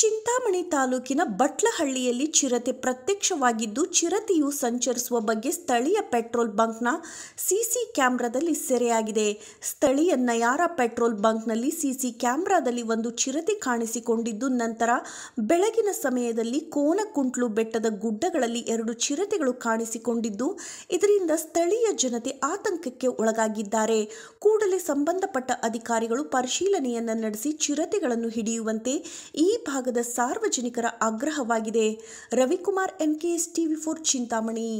ಚಿಂತಾಮಣಿ ತಾಲೂಕಿನ ಬಟ್ಲಹಳ್ಳಿಯಲ್ಲಿ ಚಿರತೆ ಪ್ರತ್ಯಕ್ಷವಾಗಿದ್ದು ಚಿರತೆಯು ಸಂಚರಿಸುವ ಬಗ್ಗೆ ಸ್ಥಳೀಯ ಪೆಟ್ರೋಲ್ ಬಂಕ್ನ ಸಿಸಿ ಕ್ಯಾಮ್ರಾದಲ್ಲಿ ಸೆರೆಯಾಗಿದೆ ಸ್ಥಳೀಯ ನಯಾರ ಪೆಟ್ರೋಲ್ ಬಂಕ್ನಲ್ಲಿ ಸಿಸಿ ಕ್ಯಾಮ್ರಾದಲ್ಲಿ ಒಂದು ಚಿರತೆ ಕಾಣಿಸಿಕೊಂಡಿದ್ದು ನಂತರ ಬೆಳಗಿನ ಸಮಯದಲ್ಲಿ ಕೋನಕುಂಟ್ಲು ಬೆಟ್ಟದ ಗುಡ್ಡಗಳಲ್ಲಿ ಎರಡು ಚಿರತೆಗಳು ಕಾಣಿಸಿಕೊಂಡಿದ್ದು ಇದರಿಂದ ಸ್ಥಳೀಯ ಜನತೆ ಆತಂಕಕ್ಕೆ ಒಳಗಾಗಿದ್ದಾರೆ ಕೂಡಲೇ ಸಂಬಂಧಪಟ್ಟ ಅಧಿಕಾರಿಗಳು ಪರಿಶೀಲನೆಯನ್ನು ನಡೆಸಿ ಚಿರತೆಗಳನ್ನು ಹಿಡಿಯುವಂತೆ ಈ ಭಾಗ ಭಾಗದ ಸಾರ್ವಜನಿಕರ ಆಗ್ರಹವಾಗಿದೆ Ravikumar N TV four Chintamani